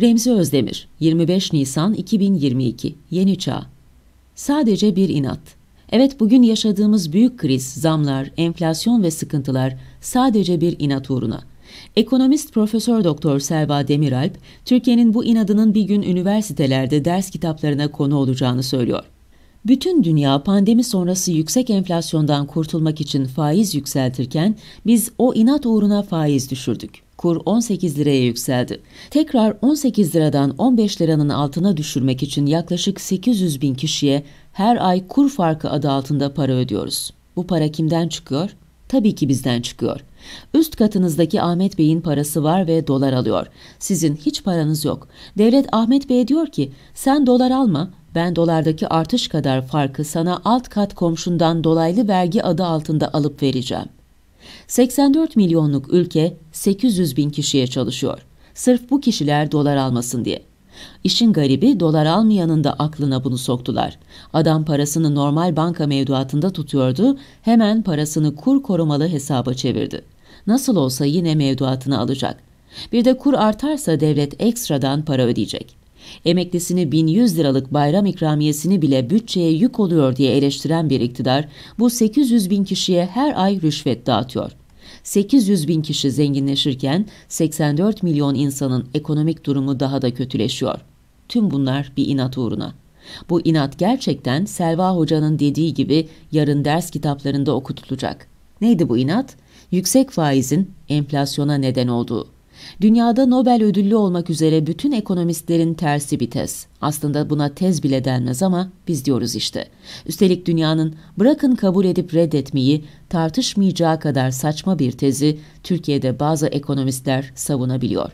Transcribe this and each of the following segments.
Remzi Özdemir, 25 Nisan 2022, Yeni Çağ. Sadece bir inat. Evet bugün yaşadığımız büyük kriz, zamlar, enflasyon ve sıkıntılar sadece bir inat uğruna. Ekonomist Profesör Doktor Selva Demiralp, Türkiye'nin bu inadının bir gün üniversitelerde ders kitaplarına konu olacağını söylüyor. Bütün dünya pandemi sonrası yüksek enflasyondan kurtulmak için faiz yükseltirken biz o inat uğruna faiz düşürdük kur 18 liraya yükseldi. Tekrar 18 liradan 15 liranın altına düşürmek için yaklaşık 800 bin kişiye her ay kur farkı adı altında para ödüyoruz. Bu para kimden çıkıyor? Tabii ki bizden çıkıyor. Üst katınızdaki Ahmet Bey'in parası var ve dolar alıyor. Sizin hiç paranız yok. Devlet Ahmet Bey diyor ki sen dolar alma ben dolardaki artış kadar farkı sana alt kat komşundan dolaylı vergi adı altında alıp vereceğim.'' 84 milyonluk ülke 800 bin kişiye çalışıyor. Sırf bu kişiler dolar almasın diye. İşin garibi dolar almayanın da aklına bunu soktular. Adam parasını normal banka mevduatında tutuyordu, hemen parasını kur korumalı hesaba çevirdi. Nasıl olsa yine mevduatını alacak. Bir de kur artarsa devlet ekstradan para ödeyecek. Emeklisini 1100 liralık bayram ikramiyesini bile bütçeye yük oluyor diye eleştiren bir iktidar bu 800 bin kişiye her ay rüşvet dağıtıyor. 800 bin kişi zenginleşirken 84 milyon insanın ekonomik durumu daha da kötüleşiyor. Tüm bunlar bir inat uğruna. Bu inat gerçekten Selva Hoca'nın dediği gibi yarın ders kitaplarında okutulacak. Neydi bu inat? Yüksek faizin enflasyona neden olduğu. Dünyada Nobel ödüllü olmak üzere bütün ekonomistlerin tersi bir tez. Aslında buna tez bile denmez ama biz diyoruz işte. Üstelik dünyanın bırakın kabul edip reddetmeyi tartışmayacağı kadar saçma bir tezi Türkiye'de bazı ekonomistler savunabiliyor.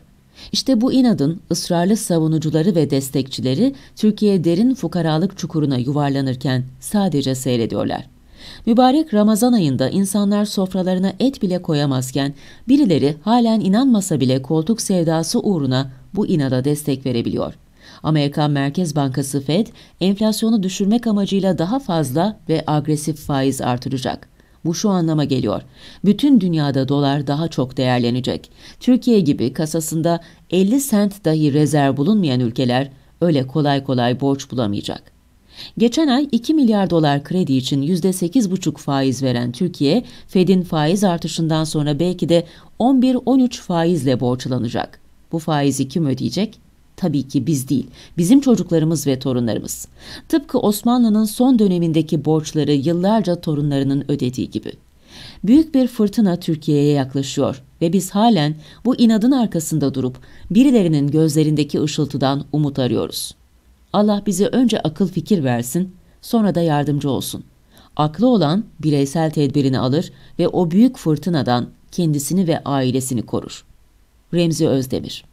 İşte bu inadın ısrarlı savunucuları ve destekçileri Türkiye derin fukaralık çukuruna yuvarlanırken sadece seyrediyorlar. Mübarek Ramazan ayında insanlar sofralarına et bile koyamazken birileri halen inanmasa bile koltuk sevdası uğruna bu inada destek verebiliyor. Amerikan Merkez Bankası Fed enflasyonu düşürmek amacıyla daha fazla ve agresif faiz artıracak. Bu şu anlama geliyor. Bütün dünyada dolar daha çok değerlenecek. Türkiye gibi kasasında 50 sent dahi rezerv bulunmayan ülkeler öyle kolay kolay borç bulamayacak. Geçen ay 2 milyar dolar kredi için %8,5 faiz veren Türkiye, Fed'in faiz artışından sonra belki de 11-13 faizle borçlanacak. Bu faizi kim ödeyecek? Tabii ki biz değil, bizim çocuklarımız ve torunlarımız. Tıpkı Osmanlı'nın son dönemindeki borçları yıllarca torunlarının ödediği gibi. Büyük bir fırtına Türkiye'ye yaklaşıyor ve biz halen bu inadın arkasında durup birilerinin gözlerindeki ışıltıdan umut arıyoruz.'' Allah bize önce akıl fikir versin, sonra da yardımcı olsun. Aklı olan bireysel tedbirini alır ve o büyük fırtınadan kendisini ve ailesini korur. Remzi Özdemir